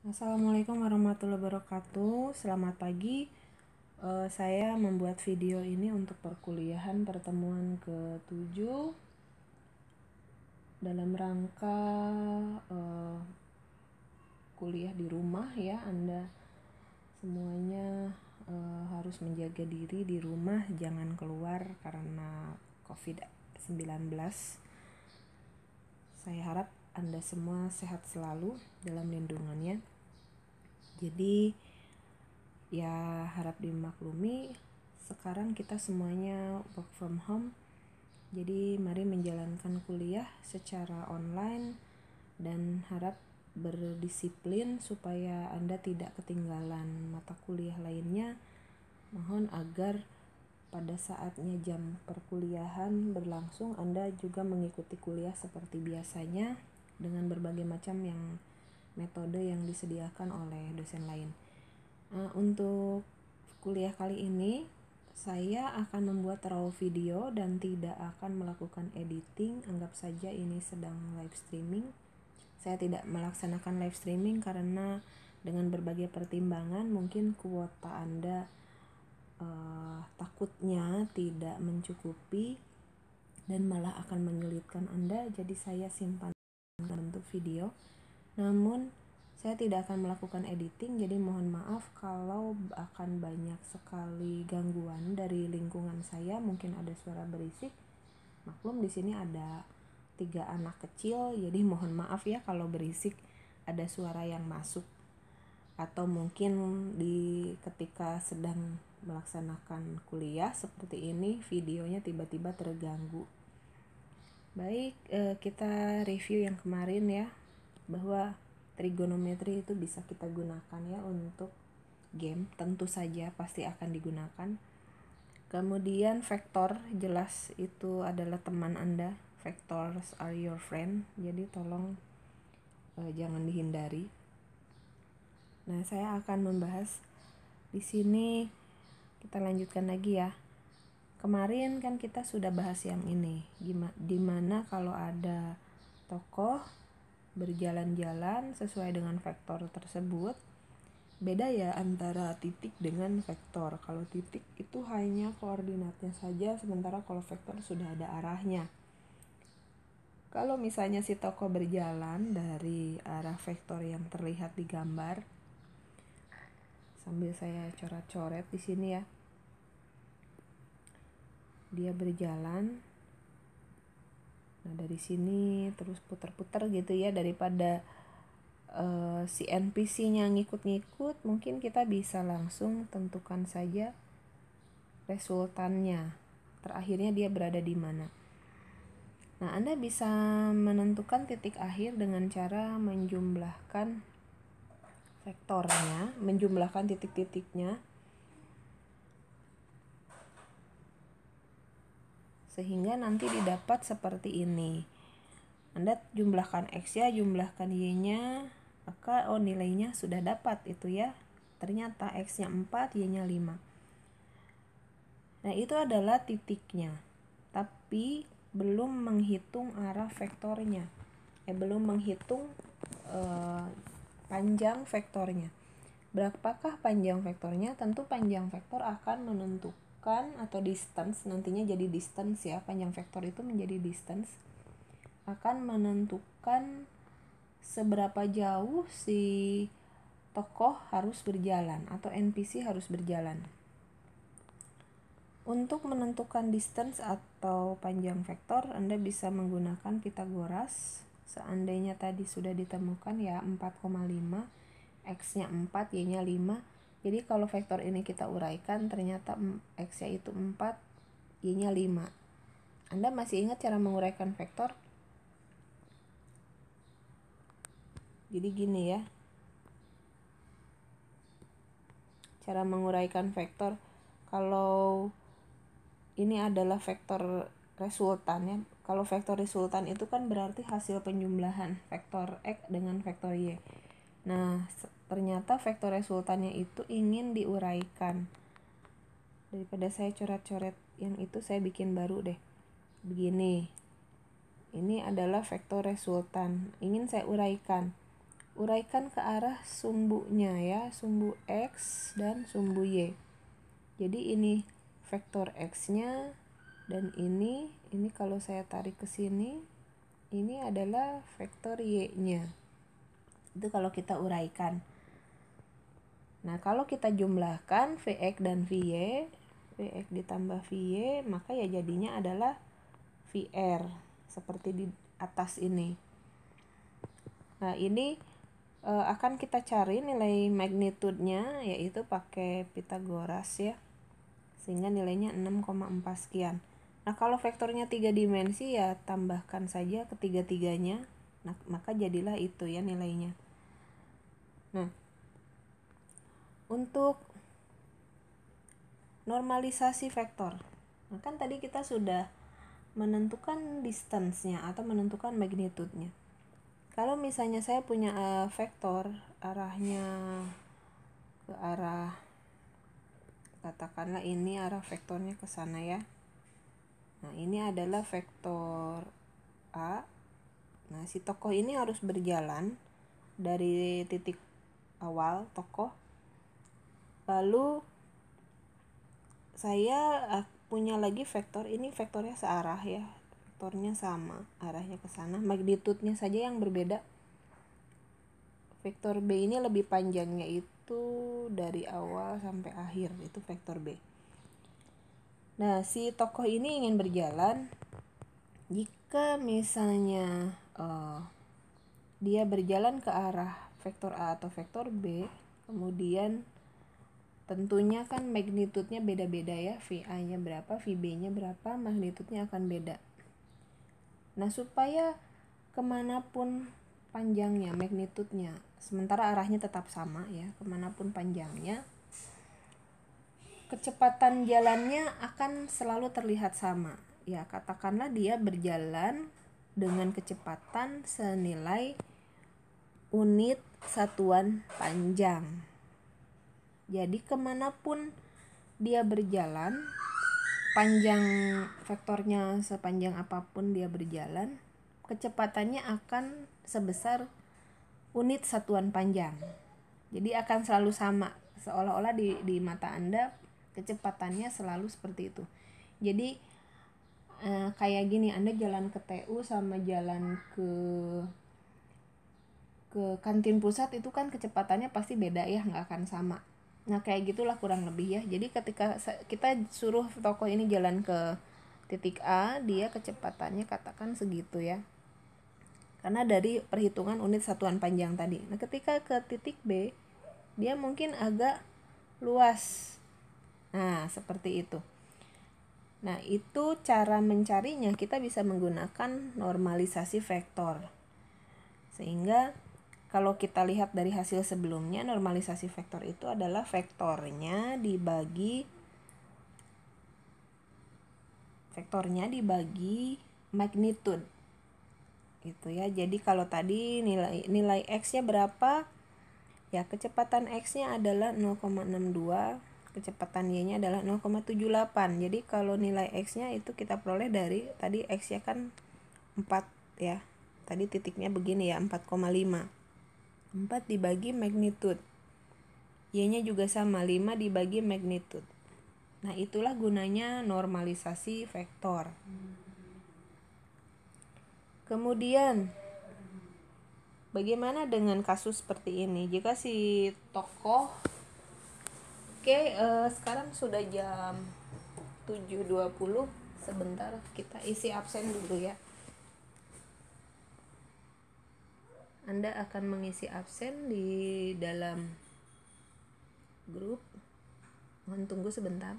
Assalamualaikum warahmatullahi wabarakatuh. Selamat pagi. Uh, saya membuat video ini untuk perkuliahan pertemuan ke-7 dalam rangka uh, kuliah di rumah ya. Anda semuanya uh, harus menjaga diri di rumah, jangan keluar karena COVID-19. Saya harap anda semua sehat selalu dalam lindungannya. Jadi ya harap dimaklumi sekarang kita semuanya work from home. Jadi mari menjalankan kuliah secara online dan harap berdisiplin supaya Anda tidak ketinggalan mata kuliah lainnya. Mohon agar pada saatnya jam perkuliahan berlangsung Anda juga mengikuti kuliah seperti biasanya dengan berbagai macam yang metode yang disediakan oleh dosen lain. Uh, untuk kuliah kali ini saya akan membuat raw video dan tidak akan melakukan editing. Anggap saja ini sedang live streaming. Saya tidak melaksanakan live streaming karena dengan berbagai pertimbangan mungkin kuota Anda eh, takutnya tidak mencukupi dan malah akan menyulitkan Anda. Jadi saya simpan video namun saya tidak akan melakukan editing jadi mohon maaf kalau akan banyak sekali gangguan dari lingkungan saya mungkin ada suara berisik maklum di sini ada tiga anak kecil jadi mohon maaf ya kalau berisik ada suara yang masuk atau mungkin di ketika sedang melaksanakan kuliah seperti ini videonya tiba-tiba terganggu Baik, eh, kita review yang kemarin ya bahwa trigonometri itu bisa kita gunakan ya untuk game, tentu saja pasti akan digunakan. Kemudian vektor jelas itu adalah teman Anda. Vectors are your friend. Jadi tolong eh, jangan dihindari. Nah, saya akan membahas di sini kita lanjutkan lagi ya kemarin kan kita sudah bahas yang ini gimana dimana kalau ada tokoh berjalan-jalan sesuai dengan vektor tersebut beda ya antara titik dengan vektor kalau titik itu hanya koordinatnya saja sementara kalau vektor sudah ada arahnya kalau misalnya si tokoh berjalan dari arah vektor yang terlihat di gambar sambil saya coret-coret di sini ya dia berjalan nah dari sini terus putar-putar gitu ya daripada uh, si NPC-nya ngikut-ngikut mungkin kita bisa langsung tentukan saja resultannya terakhirnya dia berada di mana Nah, Anda bisa menentukan titik akhir dengan cara menjumlahkan vektornya, menjumlahkan titik-titiknya sehingga nanti didapat seperti ini Anda jumlahkan X ya jumlahkan Y nya maka oh nilainya sudah dapat itu ya ternyata X nya 4 Y nya 5 nah itu adalah titiknya tapi belum menghitung arah vektornya eh belum menghitung eh, panjang vektornya berapakah panjang vektornya tentu panjang vektor akan menentukan menjauhkan atau distance nantinya jadi distance ya panjang vektor itu menjadi distance akan menentukan seberapa jauh si tokoh harus berjalan atau NPC harus berjalan. Untuk menentukan distance atau panjang vektor, Anda bisa menggunakan Pitagoras. Seandainya tadi sudah ditemukan ya 4,5, X-nya 4, Y-nya 5, jadi kalau vektor ini kita uraikan ternyata X-nya itu 4, Y-nya 5. Anda masih ingat cara menguraikan vektor? Jadi gini ya. Cara menguraikan vektor kalau ini adalah vektor resultan ya. Kalau vektor resultan itu kan berarti hasil penjumlahan vektor X dengan vektor Y. Nah, Ternyata vektor resultannya itu ingin diuraikan. Daripada saya coret-coret yang itu saya bikin baru deh. Begini. Ini adalah vektor resultan. Ingin saya uraikan. Uraikan ke arah sumbunya ya, sumbu X dan sumbu Y. Jadi ini vektor X-nya dan ini ini kalau saya tarik ke sini ini adalah vektor y-nya. Itu kalau kita uraikan. Nah, kalau kita jumlahkan Vx dan Vy, Vx ditambah Vy, maka ya jadinya adalah VR seperti di atas ini. Nah, ini e, akan kita cari nilai magnitudenya yaitu pakai pythagoras ya. Sehingga nilainya 6,4 sekian. Nah, kalau vektornya 3 dimensi ya tambahkan saja ketiga-tiganya. Nah, maka jadilah itu ya nilainya. Nah, untuk normalisasi vektor. Nah, kan tadi kita sudah menentukan distance-nya atau menentukan magnitude-nya. Kalau misalnya saya punya eh, vektor arahnya ke arah katakanlah ini arah vektornya ke sana ya. Nah, ini adalah vektor A. Nah, si tokoh ini harus berjalan dari titik awal tokoh lalu saya ah, punya lagi vektor ini vektornya searah ya vektornya sama arahnya ke sana magnitudenya saja yang berbeda vektor B ini lebih panjangnya itu dari awal sampai akhir itu vektor B nah si tokoh ini ingin berjalan jika misalnya uh, dia berjalan ke arah vektor A atau vektor B kemudian tentunya kan magnitude-nya beda-beda ya VA nya berapa VB nya berapa magnitude-nya akan beda nah supaya kemanapun panjangnya magnitude-nya sementara arahnya tetap sama ya kemanapun panjangnya kecepatan jalannya akan selalu terlihat sama ya katakanlah dia berjalan dengan kecepatan senilai unit satuan panjang jadi kemanapun dia berjalan, panjang vektornya sepanjang apapun dia berjalan, kecepatannya akan sebesar unit satuan panjang. Jadi akan selalu sama, seolah-olah di, di mata Anda kecepatannya selalu seperti itu. Jadi eh, kayak gini, Anda jalan ke TU sama jalan ke ke kantin pusat itu kan kecepatannya pasti beda ya, nggak akan sama nah kayak gitulah kurang lebih ya jadi ketika kita suruh toko ini jalan ke titik A dia kecepatannya katakan segitu ya karena dari perhitungan unit satuan panjang tadi nah ketika ke titik B dia mungkin agak luas nah seperti itu Nah, itu cara mencarinya kita bisa menggunakan normalisasi vektor. Sehingga kalau kita lihat dari hasil sebelumnya normalisasi vektor itu adalah vektornya dibagi vektornya dibagi magnitude gitu ya jadi kalau tadi nilai nilai x nya berapa ya kecepatan x nya adalah 0,62 kecepatan y nya adalah 0,78 jadi kalau nilai x nya itu kita peroleh dari tadi x nya kan 4 ya tadi titiknya begini ya 4,5 4 dibagi magnitude. Y-nya juga sama, 5 dibagi magnitude. Nah, itulah gunanya normalisasi vektor. Kemudian, bagaimana dengan kasus seperti ini? Jika si tokoh Oke, okay, uh, eh, sekarang sudah jam 7.20. Sebentar kita isi absen dulu ya. Anda akan mengisi absen di dalam grup. Mohon tunggu sebentar.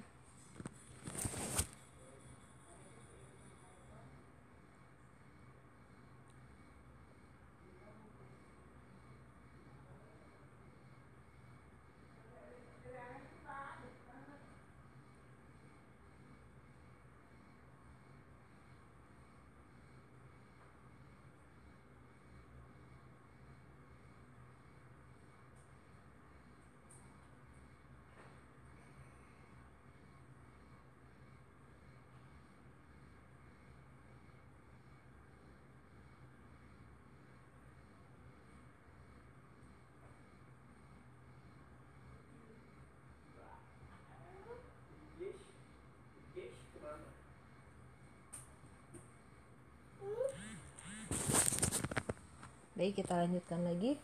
Baik, kita lanjutkan lagi.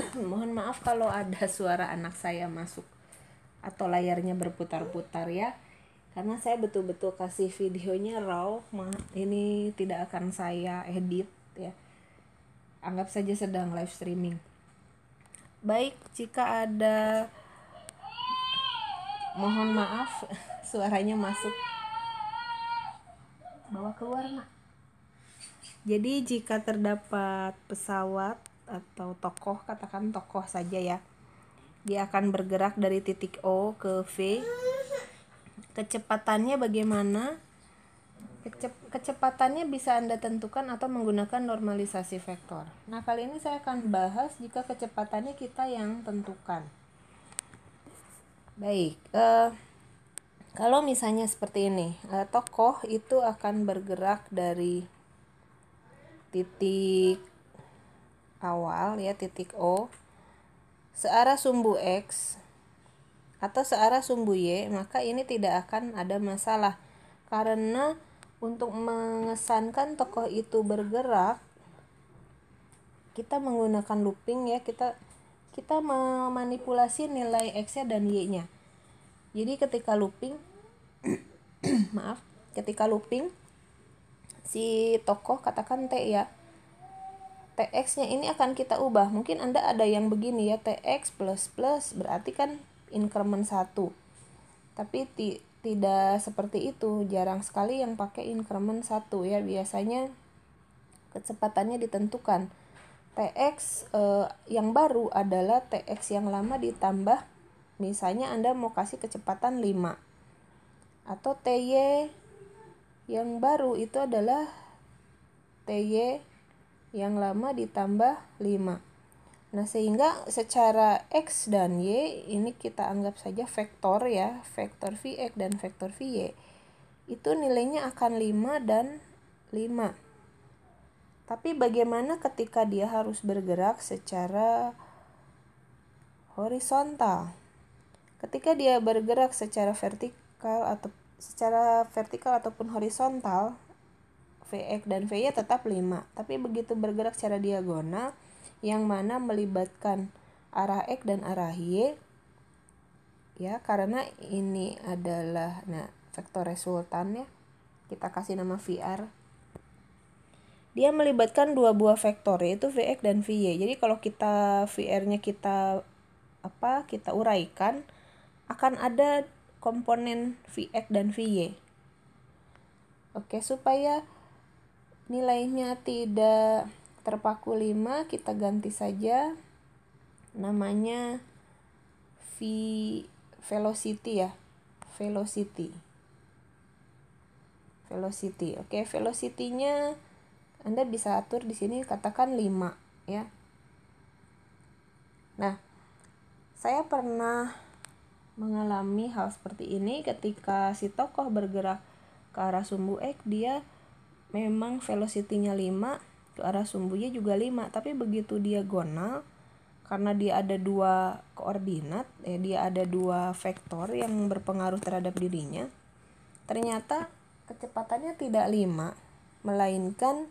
Mohon maaf kalau ada suara anak saya masuk atau layarnya berputar-putar ya. Karena saya betul-betul kasih videonya raw, ma ini tidak akan saya edit ya. Anggap saja sedang live streaming. Baik, jika ada mohon maaf suaranya masuk bawa keluar nak jadi jika terdapat pesawat atau tokoh, katakan tokoh saja ya. Dia akan bergerak dari titik O ke V. Kecepatannya bagaimana? Kecep kecepatannya bisa Anda tentukan atau menggunakan normalisasi vektor. Nah, kali ini saya akan bahas jika kecepatannya kita yang tentukan. Baik, uh, kalau misalnya seperti ini, eh, tokoh itu akan bergerak dari titik awal ya titik O searah sumbu X atau searah sumbu Y maka ini tidak akan ada masalah karena untuk mengesankan tokoh itu bergerak kita menggunakan looping ya kita kita memanipulasi nilai X-nya dan Y-nya jadi ketika looping maaf ketika looping si tokoh katakan T ya TX-nya ini akan kita ubah. Mungkin Anda ada yang begini ya, TX plus plus berarti kan increment 1. Tapi tidak seperti itu, jarang sekali yang pakai increment 1 ya, biasanya kecepatannya ditentukan. TX eh, yang baru adalah TX yang lama ditambah misalnya Anda mau kasih kecepatan 5 atau TY yang baru itu adalah TY yang lama ditambah 5. Nah, sehingga secara X dan Y ini kita anggap saja vektor ya, vektor Vx dan vektor Vy. Itu nilainya akan 5 dan 5. Tapi bagaimana ketika dia harus bergerak secara horizontal? Ketika dia bergerak secara vertikal atau secara vertikal ataupun horizontal VX dan VY tetap 5 tapi begitu bergerak secara diagonal yang mana melibatkan arah X dan arah Y ya karena ini adalah nah vektor resultan kita kasih nama VR dia melibatkan dua buah vektor yaitu VX dan VY jadi kalau kita VR-nya kita apa kita uraikan akan ada komponen Vx dan Vy. Oke, supaya nilainya tidak terpaku 5, kita ganti saja namanya V velocity ya. Velocity. Velocity. Oke, velocity-nya Anda bisa atur di sini katakan 5 ya. Nah, saya pernah mengalami hal seperti ini ketika si tokoh bergerak ke arah sumbu X dia memang velocity-nya 5 ke arah sumbunya juga 5 tapi begitu diagonal karena dia ada dua koordinat eh, dia ada dua vektor yang berpengaruh terhadap dirinya ternyata kecepatannya tidak 5 melainkan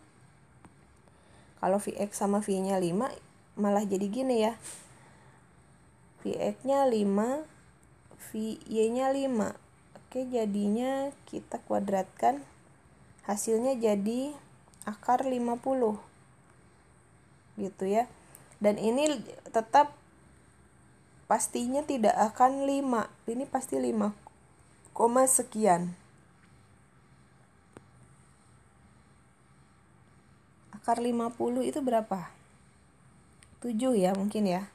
kalau Vx sama V nya 5 malah jadi gini ya Vx nya 5 V Y-nya 5. Oke, jadinya kita kuadratkan. Hasilnya jadi akar 50. Gitu ya. Dan ini tetap pastinya tidak akan 5. Ini pasti 5, koma sekian. Akar 50 itu berapa? 7 ya mungkin ya.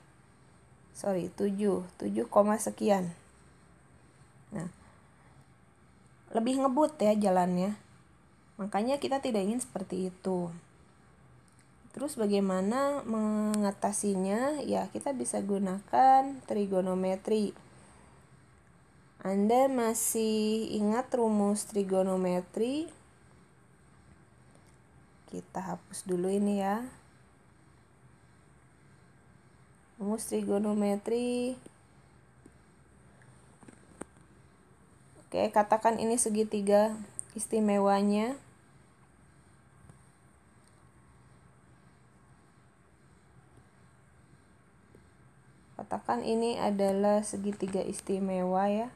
Sorry, 7. 7, koma sekian. lebih ngebut ya jalannya. Makanya kita tidak ingin seperti itu. Terus bagaimana mengatasinya? Ya, kita bisa gunakan trigonometri. Anda masih ingat rumus trigonometri? Kita hapus dulu ini ya. Rumus trigonometri Oke, katakan ini segitiga istimewanya. Katakan ini adalah segitiga istimewa ya.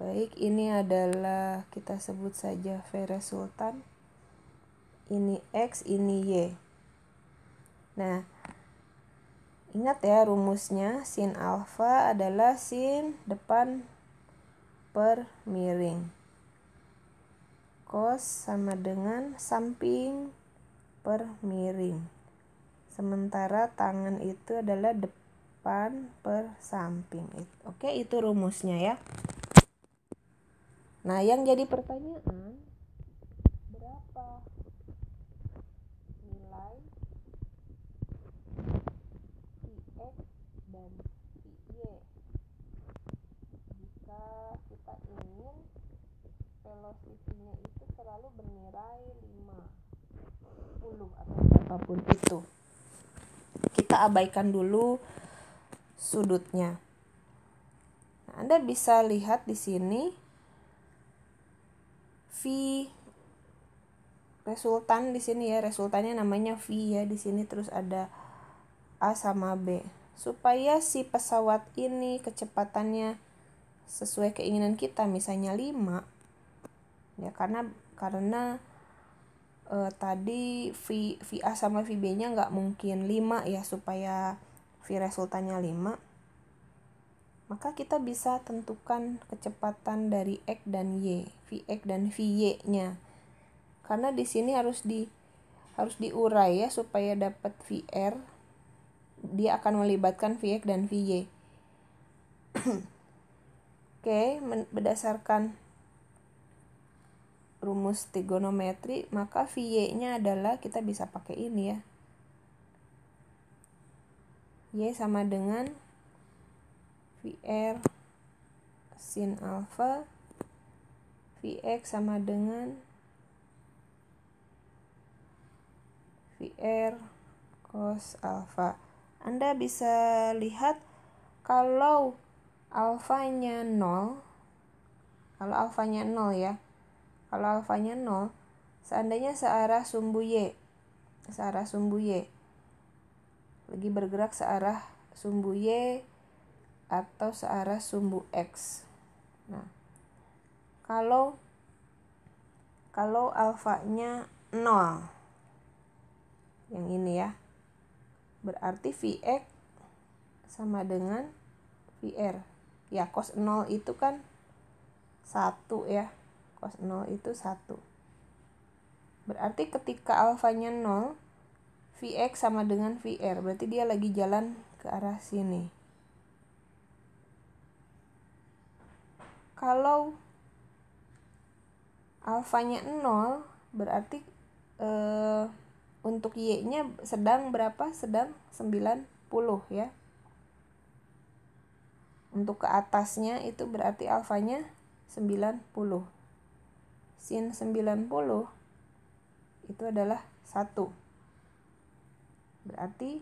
Baik, ini adalah kita sebut saja Vera Sultan. Ini X, ini Y. Nah, Ingat ya rumusnya sin alfa adalah sin depan per miring. Cos sama dengan samping per miring. Sementara tangan itu adalah depan per samping. Oke, itu rumusnya ya. Nah, yang jadi pertanyaan kita ingin velocity itu selalu bernilai 5 10 atau apapun itu kita abaikan dulu sudutnya nah, Anda bisa lihat di sini V resultan di sini ya resultannya namanya V ya di sini terus ada A sama B supaya si pesawat ini kecepatannya sesuai keinginan kita misalnya 5 ya karena karena uh, tadi v, a sama v b nya nggak mungkin 5 ya supaya V resultannya 5 maka kita bisa tentukan kecepatan dari X dan Y v x dan v y nya karena di sini harus di harus diurai ya supaya dapat v r dia akan melibatkan v x dan v y Oke, berdasarkan rumus trigonometri, maka VY-nya adalah kita bisa pakai ini ya. Y sama dengan VR sin alpha Vx sama dengan VR cos alpha. Anda bisa lihat kalau alfanya 0 kalau alfanya 0 ya kalau alfanya 0 seandainya searah sumbu Y searah sumbu Y lagi bergerak searah sumbu Y atau searah sumbu X nah kalau kalau alfanya 0 yang ini ya berarti Vx sama dengan VR ya cos 0 itu kan 1 ya cos 0 itu 1 berarti ketika alfanya 0 Vx sama dengan Vr berarti dia lagi jalan ke arah sini kalau alfanya 0 berarti eh, untuk y-nya sedang berapa? Sedang 90 ya. Untuk ke atasnya itu berarti alfanya 90. Sin 90 itu adalah 1. Berarti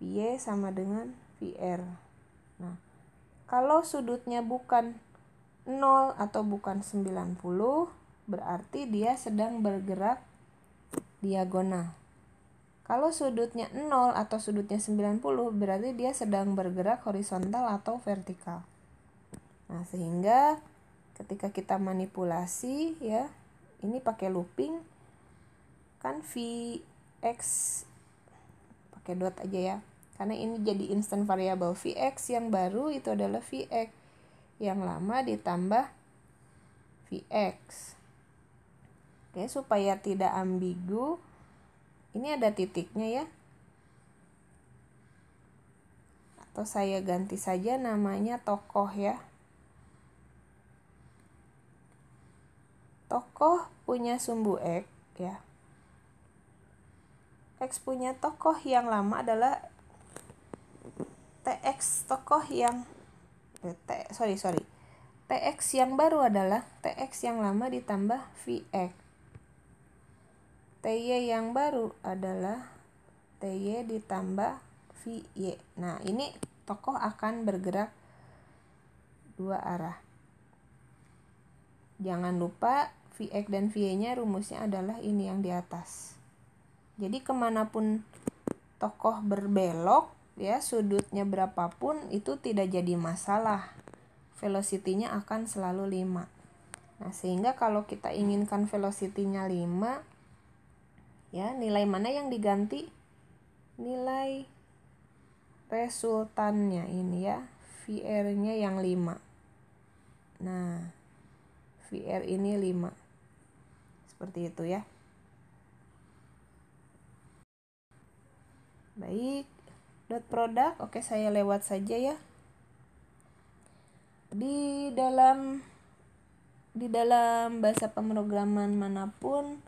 VY sama dengan VR. Nah, kalau sudutnya bukan 0 atau bukan 90, berarti dia sedang bergerak diagonal. Kalau sudutnya 0 atau sudutnya 90 berarti dia sedang bergerak horizontal atau vertikal. Nah, sehingga ketika kita manipulasi ya, ini pakai looping kan Vx pakai dot aja ya. Karena ini jadi instant variable Vx yang baru itu adalah Vx yang lama ditambah Vx. Oke, supaya tidak ambigu ini ada titiknya ya atau saya ganti saja namanya tokoh ya tokoh punya sumbu X ya X punya tokoh yang lama adalah TX tokoh yang eh, T, sorry sorry TX yang baru adalah TX yang lama ditambah VX TY yang baru adalah TY ditambah VY. Nah, ini tokoh akan bergerak dua arah. Jangan lupa Vx dan Vy-nya rumusnya adalah ini yang di atas. Jadi kemanapun tokoh berbelok, ya sudutnya berapapun itu tidak jadi masalah. Velocity-nya akan selalu 5. Nah, sehingga kalau kita inginkan velocity-nya 5, ya nilai mana yang diganti nilai resultannya ini ya VR-nya yang 5 nah VR ini 5 seperti itu ya baik dot product oke saya lewat saja ya di dalam di dalam bahasa pemrograman manapun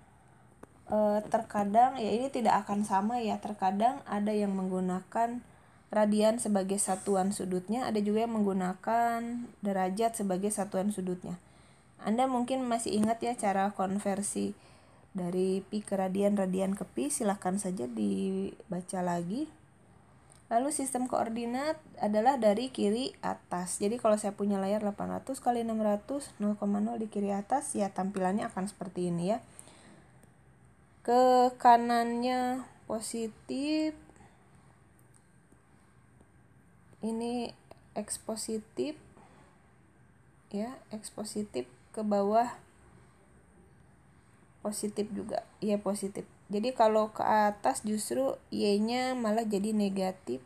Eh, terkadang ya ini tidak akan sama ya terkadang ada yang menggunakan radian sebagai satuan sudutnya, ada juga yang menggunakan derajat sebagai satuan sudutnya. Anda mungkin masih ingat ya cara konversi dari pi ke radian, radian ke pi, silahkan saja dibaca lagi. Lalu sistem koordinat adalah dari kiri atas. Jadi kalau saya punya layar 800 kali 600, 0,0 di kiri atas, ya tampilannya akan seperti ini ya ke kanannya positif ini X positif ya X positif ke bawah positif juga Y iya, positif jadi kalau ke atas justru Y nya malah jadi negatif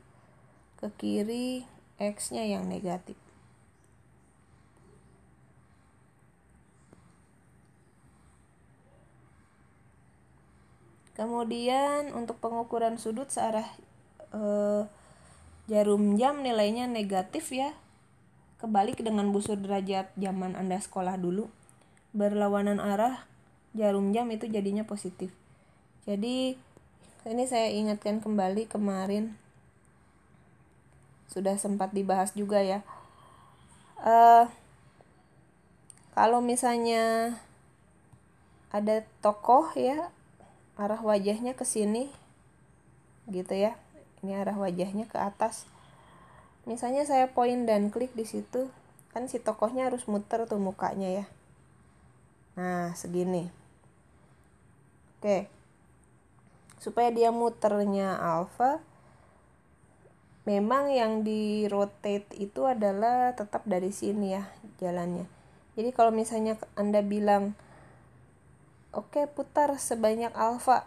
ke kiri X nya yang negatif Kemudian untuk pengukuran sudut searah eh, jarum jam nilainya negatif ya. Kebalik dengan busur derajat zaman Anda sekolah dulu. Berlawanan arah jarum jam itu jadinya positif. Jadi ini saya ingatkan kembali kemarin sudah sempat dibahas juga ya. Eh, kalau misalnya ada tokoh ya arah wajahnya ke sini gitu ya ini arah wajahnya ke atas misalnya saya poin dan klik di situ kan si tokohnya harus muter tuh mukanya ya nah segini oke supaya dia muternya alpha memang yang di rotate itu adalah tetap dari sini ya jalannya jadi kalau misalnya anda bilang Oke, putar sebanyak alfa.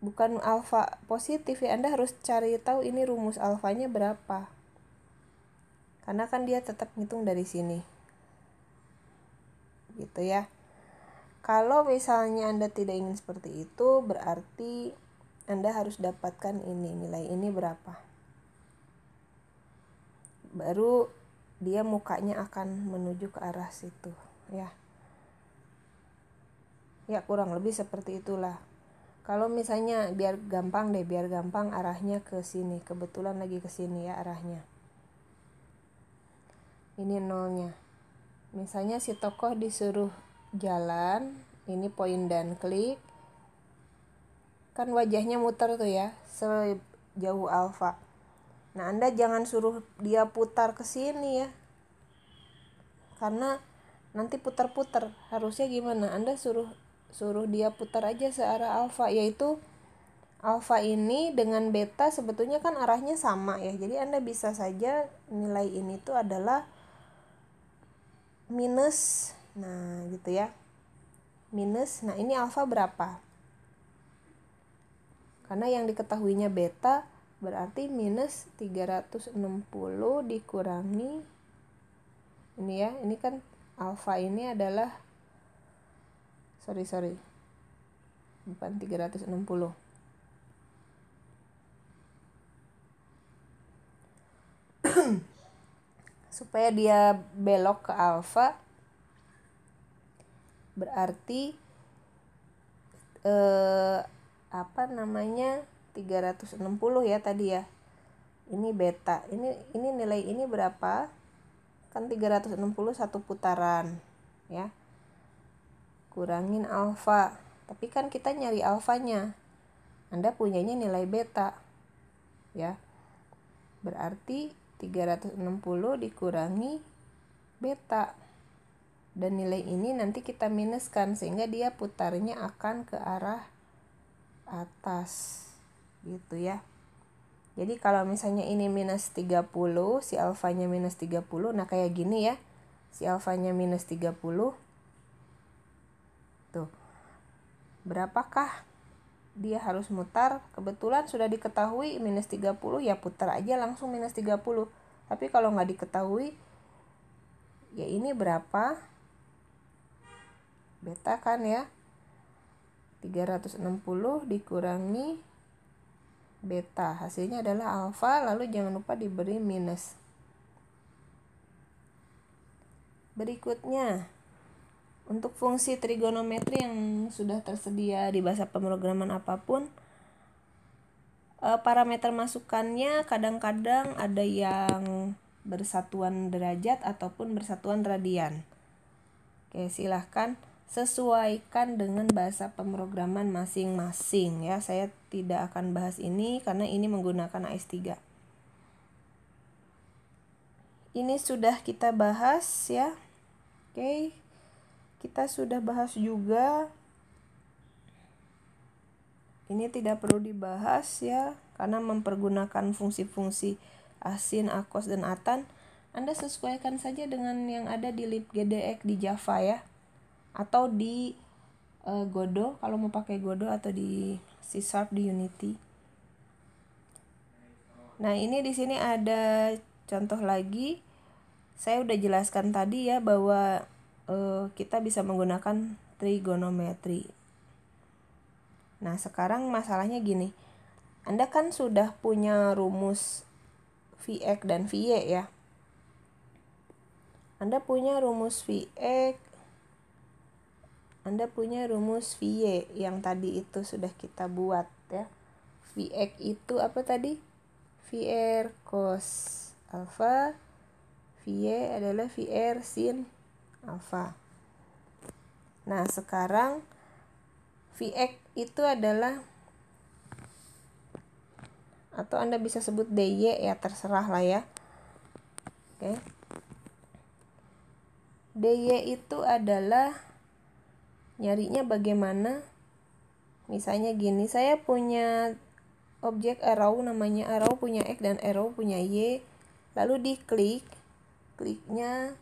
Bukan alfa positif ya, Anda harus cari tahu ini rumus alfanya berapa. Karena kan dia tetap ngitung dari sini. Gitu ya. Kalau misalnya Anda tidak ingin seperti itu, berarti Anda harus dapatkan ini, nilai ini berapa. Baru dia mukanya akan menuju ke arah situ, ya ya kurang lebih seperti itulah kalau misalnya biar gampang deh biar gampang arahnya ke sini kebetulan lagi ke sini ya arahnya ini nolnya misalnya si tokoh disuruh jalan ini poin dan klik kan wajahnya muter tuh ya sejauh alfa nah anda jangan suruh dia putar ke sini ya karena nanti putar-putar harusnya gimana anda suruh suruh dia putar aja searah alfa yaitu alfa ini dengan beta sebetulnya kan arahnya sama ya jadi anda bisa saja nilai ini tuh adalah minus nah gitu ya minus nah ini alfa berapa karena yang diketahuinya beta berarti minus 360 dikurangi ini ya ini kan alfa ini adalah sorry sorry bukan 360 supaya dia belok ke alfa berarti eh, apa namanya 360 ya tadi ya ini beta ini ini nilai ini berapa kan 360 satu putaran ya kurangin alfa. Tapi kan kita nyari alfanya. Anda punyanya nilai beta. Ya. Berarti 360 dikurangi beta. Dan nilai ini nanti kita minuskan sehingga dia putarnya akan ke arah atas. Gitu ya. Jadi kalau misalnya ini minus 30, si alfanya minus 30, nah kayak gini ya. Si alfanya minus 30, berapakah dia harus mutar kebetulan sudah diketahui minus 30 ya putar aja langsung minus 30 tapi kalau nggak diketahui ya ini berapa beta kan ya 360 dikurangi beta hasilnya adalah alfa lalu jangan lupa diberi minus berikutnya untuk fungsi trigonometri yang sudah tersedia di bahasa pemrograman apapun, eh, parameter masukannya kadang-kadang ada yang bersatuan derajat ataupun bersatuan radian. Oke, silahkan sesuaikan dengan bahasa pemrograman masing-masing ya. Saya tidak akan bahas ini karena ini menggunakan AS3. Ini sudah kita bahas ya. Oke kita sudah bahas juga ini tidak perlu dibahas ya karena mempergunakan fungsi-fungsi asin, akos, dan atan Anda sesuaikan saja dengan yang ada di libgdx di Java ya atau di e, eh, Godo kalau mau pakai Godo atau di C Sharp di Unity Nah ini di sini ada contoh lagi saya udah jelaskan tadi ya bahwa uh, kita bisa menggunakan trigonometri. Nah, sekarang masalahnya gini. Anda kan sudah punya rumus Vx dan Vy ya. Anda punya rumus Vx, Anda punya rumus Vy yang tadi itu sudah kita buat ya. Vx itu apa tadi? Vr cos alpha, Vy adalah Vr sin alfa. Nah, sekarang Vx itu adalah atau Anda bisa sebut dy ya terserah lah ya. Oke. Okay. dy itu adalah nyarinya bagaimana? Misalnya gini, saya punya objek arrow namanya arrow punya x dan arrow punya y. Lalu diklik, kliknya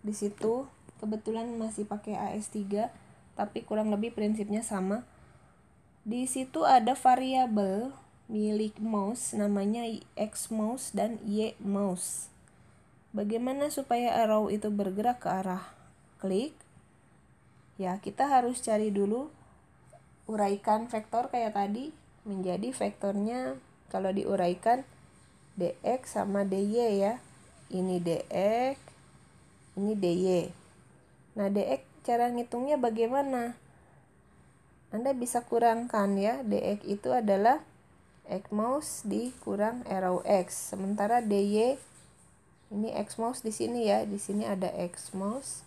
di situ kebetulan masih pakai AS3 tapi kurang lebih prinsipnya sama di situ ada variabel milik mouse namanya x mouse dan y mouse. bagaimana supaya arrow itu bergerak ke arah klik ya kita harus cari dulu uraikan vektor kayak tadi menjadi vektornya kalau diuraikan dx sama dy ya ini dx ini dy Nah, DX e cara ngitungnya bagaimana? Anda bisa kurangkan ya, DX e itu adalah X mouse dikurang arrow X. Sementara DY ini X mouse di sini ya, di sini ada X mouse,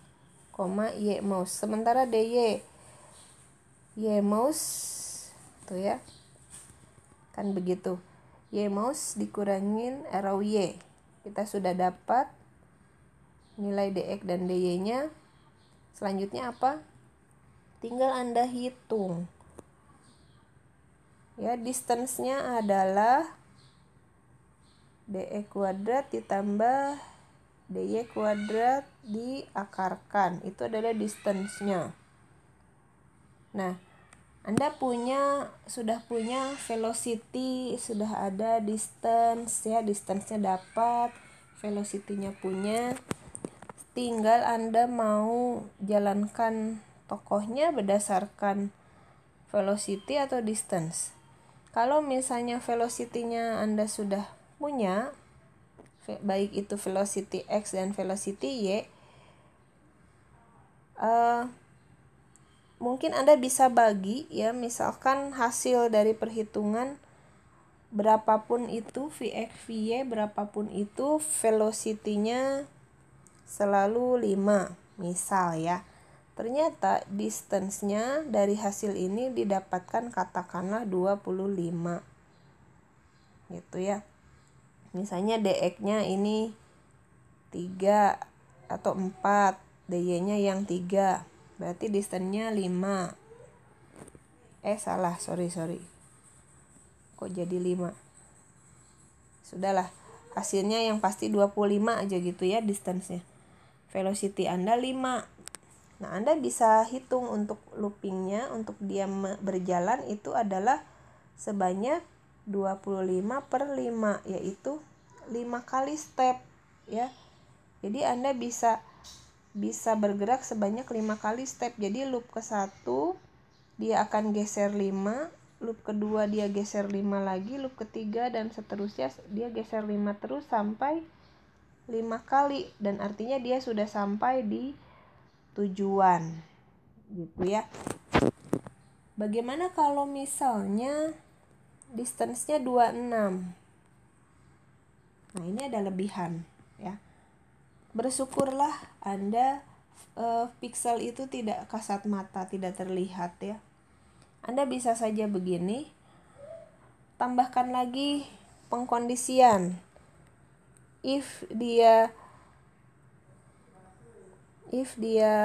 koma Y mouse. Sementara DY Y mouse tuh ya. Kan begitu. Y mouse dikurangin arrow Y. Kita sudah dapat nilai DX e dan DY-nya Selanjutnya apa? Tinggal Anda hitung. Ya, distance-nya adalah DE kuadrat ditambah DY kuadrat diakarkan. Itu adalah distance-nya. Nah, anda punya sudah punya velocity, sudah ada distance ya, distance-nya dapat, velocity-nya punya tinggal Anda mau jalankan tokohnya berdasarkan velocity atau distance. Kalau misalnya velocity-nya Anda sudah punya, baik itu velocity X dan velocity Y, uh, mungkin Anda bisa bagi ya, misalkan hasil dari perhitungan berapapun itu VX, VY, berapapun itu velocity-nya selalu 5 misal ya ternyata distance-nya dari hasil ini didapatkan katakanlah 25 gitu ya misalnya dx-nya ini 3 atau 4 dy-nya yang 3 berarti distance-nya 5 eh salah sorry sorry kok jadi 5 sudahlah hasilnya yang pasti 25 aja gitu ya distance-nya velocity Anda 5. Nah, Anda bisa hitung untuk loopingnya, untuk dia berjalan itu adalah sebanyak 25 per 5, yaitu 5 kali step. ya Jadi Anda bisa bisa bergerak sebanyak 5 kali step. Jadi loop ke 1 dia akan geser 5, loop kedua dia geser 5 lagi, loop ketiga dan seterusnya dia geser 5 terus sampai lima kali dan artinya dia sudah sampai di tujuan gitu ya bagaimana kalau misalnya distance-nya 26 nah ini ada lebihan ya bersyukurlah anda uh, pixel itu tidak kasat mata tidak terlihat ya anda bisa saja begini tambahkan lagi pengkondisian if dia if dia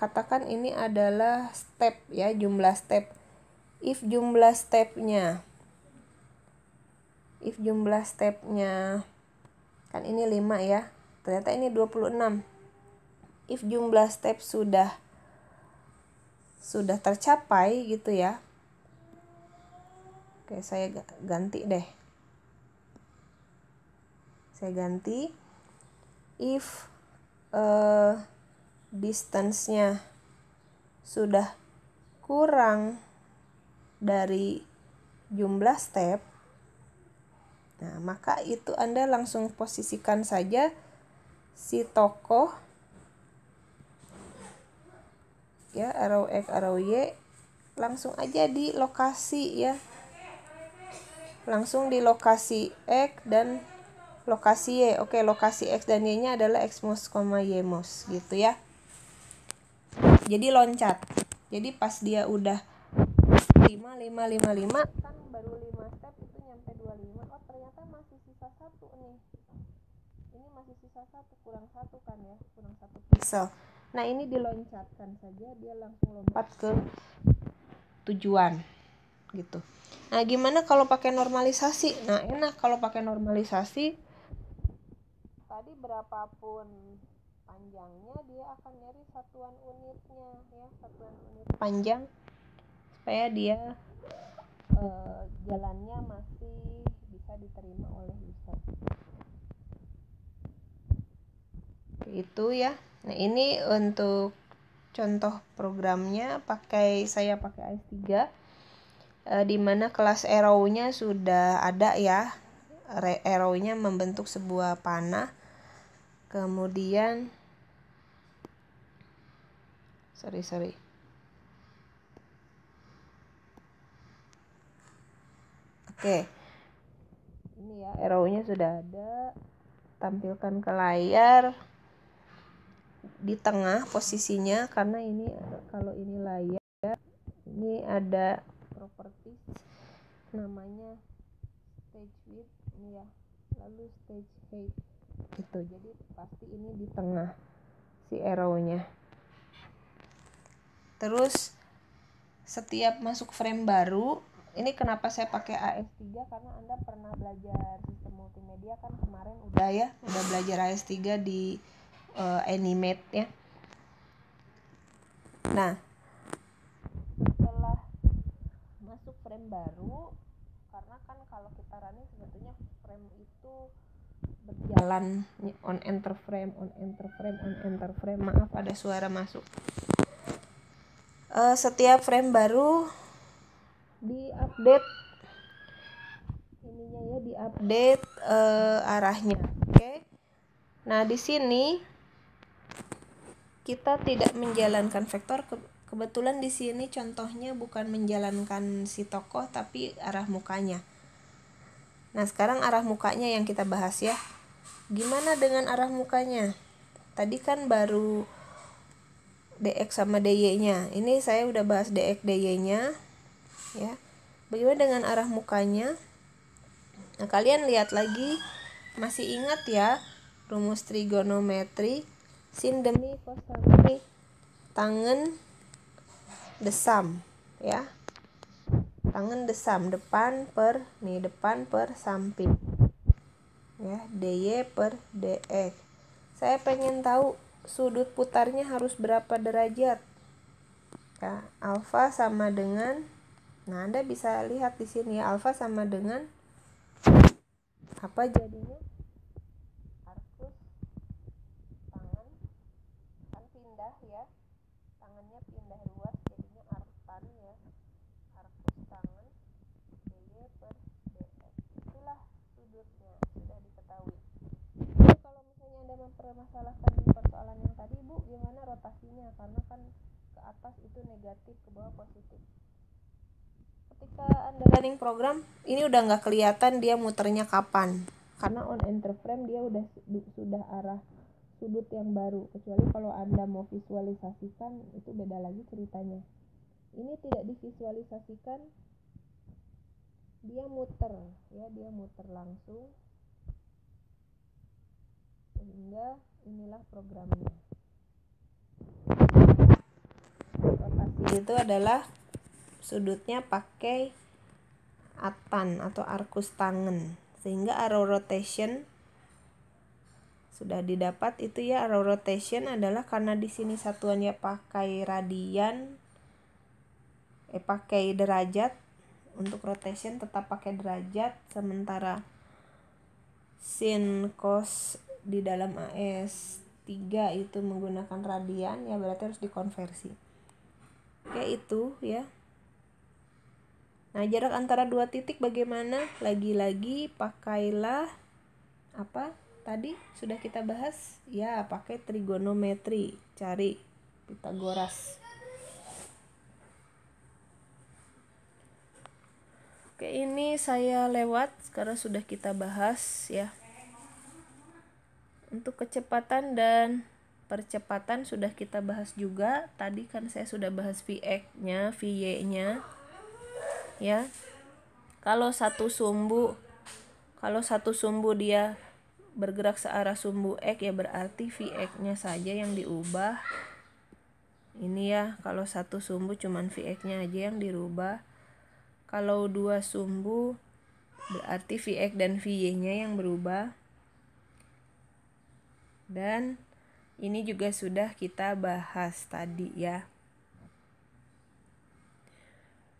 katakan ini adalah step ya jumlah step if jumlah stepnya if jumlah stepnya kan ini 5 ya ternyata ini 26 if jumlah step sudah sudah tercapai gitu ya oke saya ganti deh saya ganti if uh, distance-nya sudah kurang dari jumlah step nah maka itu Anda langsung posisikan saja si tokoh ya arrow X arrow Y langsung aja di lokasi ya langsung di lokasi X dan lokasi Y. Oke, lokasi X dan Y-nya adalah X koma Y mos gitu ya. Jadi loncat. Jadi pas dia udah 5, 5, 5, 5, kan baru 5 step itu nyampe 25. Oh, ternyata masih sisa satu nih. Ini masih sisa satu, kurang satu kan ya, kurang satu pixel. Nah, ini diloncatkan saja, dia langsung lompat ke tujuan gitu. Nah, gimana kalau pakai normalisasi? Nah, enak kalau pakai normalisasi tadi berapapun panjangnya dia akan nyari satuan unitnya ya satuan unit panjang supaya dia uh, jalannya masih bisa diterima oleh user itu ya nah ini untuk contoh programnya pakai saya pakai s 3 e, eh, dimana kelas arrow-nya sudah ada ya arrow-nya membentuk sebuah panah kemudian sorry sorry oke ini ya row-nya sudah ada tampilkan ke layar di tengah posisinya karena ini kalau ini layar ini ada properti namanya stage width ini ya lalu stage height itu jadi pasti ini di tengah si arrownya terus setiap masuk frame baru ini kenapa saya pakai AS3 karena Anda pernah belajar sistem multimedia kan kemarin udah ya udah belajar AS3 di uh, animate ya nah setelah masuk frame baru karena kan kalau kita running sebetulnya frame itu berjalan on enter frame on enter frame on enter frame maaf ada suara masuk uh, setiap frame baru di update ininya ya di update uh, arahnya oke okay? nah di sini kita tidak menjalankan vektor ke kebetulan di sini contohnya bukan menjalankan si tokoh tapi arah mukanya Nah, sekarang arah mukanya yang kita bahas ya. Gimana dengan arah mukanya? Tadi kan baru DX sama DY-nya. Ini saya udah bahas DX DY-nya ya. Bagaimana dengan arah mukanya? Nah, kalian lihat lagi masih ingat ya rumus trigonometri sin demi cos tangen desam ya tangan desam depan per nih depan per samping ya dy per dx e. saya pengen tahu sudut putarnya harus berapa derajat ya alfa sama dengan nah anda bisa lihat di sini Alpha ya, alfa sama dengan apa jadinya satu persoalan yang tadi Bu, gimana rotasinya karena kan ke atas itu negatif ke bawah positif ketika anda running program ini udah nggak kelihatan dia muternya kapan karena on enter frame dia udah sudah arah sudut yang baru kecuali kalau anda mau visualisasikan itu beda lagi ceritanya ini tidak divisualisasikan dia muter ya dia muter langsung inilah programnya rotasi itu adalah sudutnya pakai atan atau arkus tangan sehingga arrow rotation sudah didapat itu ya arrow rotation adalah karena di sini satuannya pakai radian eh pakai derajat untuk rotation tetap pakai derajat sementara sin cos di dalam AS3 itu menggunakan radian ya berarti harus dikonversi. kayak itu ya. Nah, jarak antara dua titik bagaimana? Lagi-lagi pakailah apa? Tadi sudah kita bahas ya, pakai trigonometri, cari Pitagoras. Oke, ini saya lewat. karena sudah kita bahas ya untuk kecepatan dan percepatan sudah kita bahas juga tadi kan saya sudah bahas Vx-nya, Vy-nya ya kalau satu sumbu kalau satu sumbu dia bergerak searah sumbu X ya berarti Vx-nya saja yang diubah ini ya kalau satu sumbu cuman Vx-nya aja yang dirubah kalau dua sumbu berarti Vx dan Vy-nya yang berubah dan ini juga sudah kita bahas tadi ya.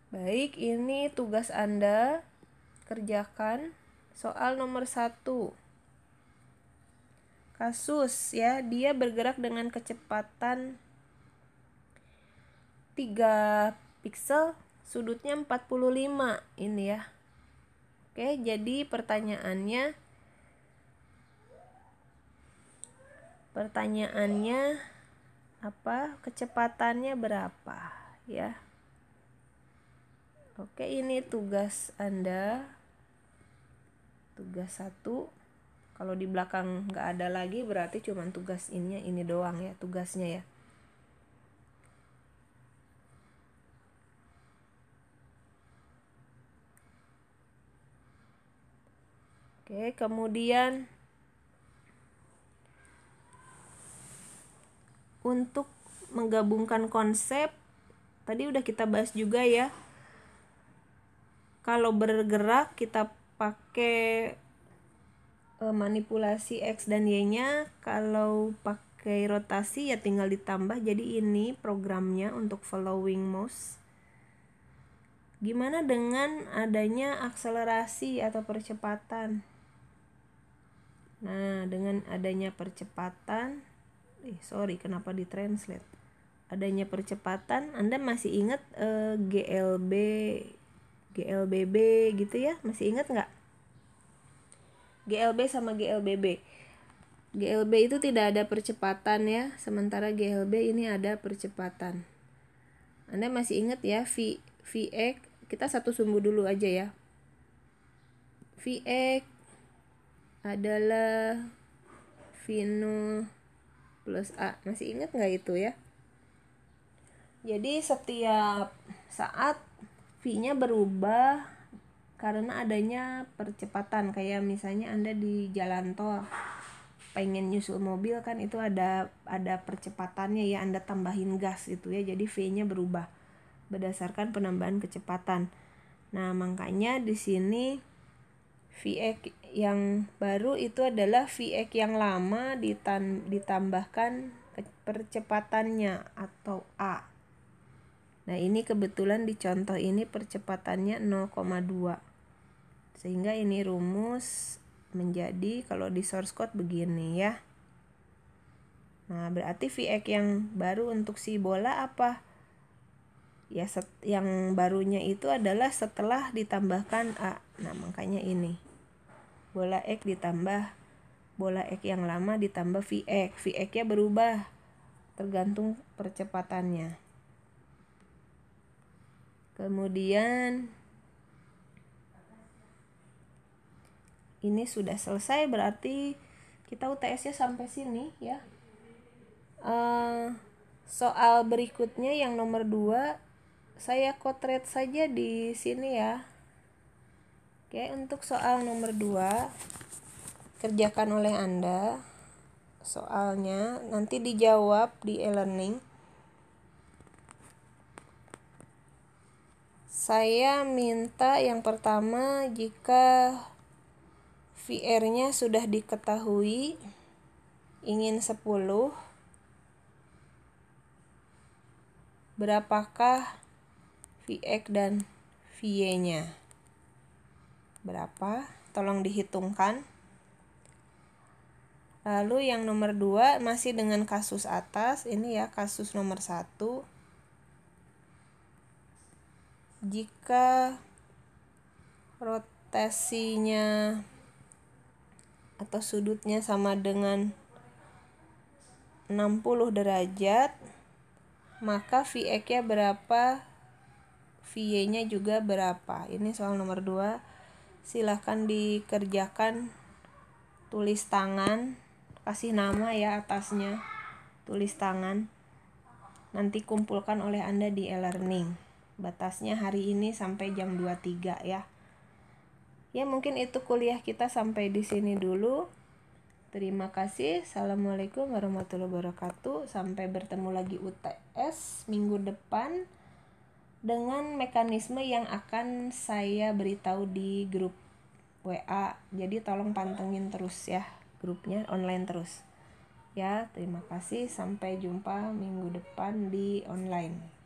Baik, ini tugas Anda kerjakan soal nomor satu kasus ya dia bergerak dengan kecepatan 3 piksel sudutnya 45 ini ya Oke jadi pertanyaannya pertanyaannya apa kecepatannya berapa ya oke ini tugas anda tugas satu kalau di belakang nggak ada lagi berarti cuman tugas ini ini doang ya tugasnya ya Oke, kemudian untuk menggabungkan konsep tadi udah kita bahas juga ya kalau bergerak kita pakai e, manipulasi X dan Y-nya kalau pakai rotasi ya tinggal ditambah jadi ini programnya untuk following mouse gimana dengan adanya akselerasi atau percepatan nah dengan adanya percepatan eh sorry kenapa di translate adanya percepatan Anda masih ingat eh, GLB GLBB gitu ya masih ingat nggak GLB sama GLBB GLB itu tidak ada percepatan ya sementara GLB ini ada percepatan Anda masih ingat ya V VX kita satu sumbu dulu aja ya VX adalah vino plus A. Masih ingat nggak itu ya? Jadi setiap saat V-nya berubah karena adanya percepatan. Kayak misalnya Anda di jalan tol pengen nyusul mobil kan itu ada ada percepatannya ya Anda tambahin gas itu ya. Jadi V-nya berubah berdasarkan penambahan kecepatan. Nah, makanya di sini VE yang baru itu adalah VX yang lama ditan ditambahkan percepatannya atau A. Nah, ini kebetulan di contoh ini percepatannya 0,2. Sehingga ini rumus menjadi kalau di source code begini ya. Nah, berarti VX yang baru untuk si bola apa? Ya, set, yang barunya itu adalah setelah ditambahkan A. Nah, makanya ini bola X ditambah bola X yang lama ditambah Vx. Vx-nya berubah tergantung percepatannya. Kemudian ini sudah selesai berarti kita UTS-nya sampai sini ya. Uh, soal berikutnya yang nomor 2 saya kotret saja di sini ya. Oke, untuk soal nomor 2 kerjakan oleh Anda. Soalnya nanti dijawab di e-learning. Saya minta yang pertama jika VR-nya sudah diketahui ingin 10 berapakah VX dan VY-nya? berapa tolong dihitungkan lalu yang nomor dua masih dengan kasus atas ini ya kasus nomor satu jika rotasinya atau sudutnya sama dengan 60 derajat maka VX nya berapa VY nya juga berapa ini soal nomor 2 silahkan dikerjakan tulis tangan kasih nama ya atasnya tulis tangan nanti kumpulkan oleh Anda di e-learning batasnya hari ini sampai jam 23 ya ya mungkin itu kuliah kita sampai di sini dulu Terima kasih. Assalamualaikum warahmatullahi wabarakatuh. Sampai bertemu lagi UTS minggu depan dengan mekanisme yang akan saya beritahu di grup WA. Jadi tolong pantengin terus ya grupnya online terus. Ya, terima kasih sampai jumpa minggu depan di online.